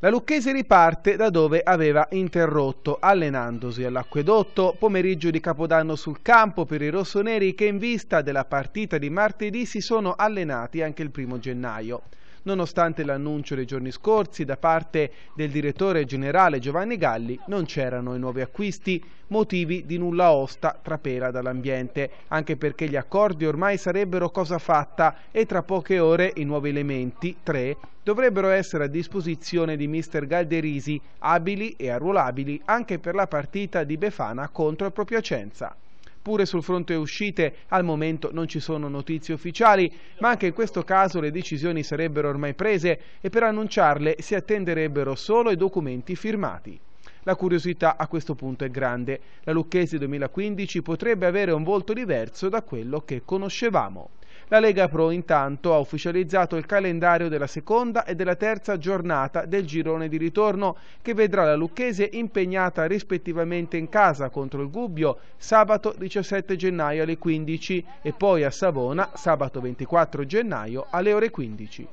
La Lucchese riparte da dove aveva interrotto, allenandosi all'acquedotto, pomeriggio di Capodanno sul campo per i rossoneri che in vista della partita di martedì si sono allenati anche il primo gennaio. Nonostante l'annuncio dei giorni scorsi da parte del direttore generale Giovanni Galli, non c'erano i nuovi acquisti, motivi di nulla osta trapela dall'ambiente, anche perché gli accordi ormai sarebbero cosa fatta e tra poche ore i nuovi elementi, tre, dovrebbero essere a disposizione di mister Galderisi, abili e arruolabili anche per la partita di Befana contro il Propiacenza. Pure sul fronte uscite al momento non ci sono notizie ufficiali, ma anche in questo caso le decisioni sarebbero ormai prese e per annunciarle si attenderebbero solo i documenti firmati. La curiosità a questo punto è grande. La Lucchesi 2015 potrebbe avere un volto diverso da quello che conoscevamo. La Lega Pro intanto ha ufficializzato il calendario della seconda e della terza giornata del girone di ritorno che vedrà la Lucchese impegnata rispettivamente in casa contro il Gubbio sabato 17 gennaio alle 15 e poi a Savona sabato 24 gennaio alle ore 15.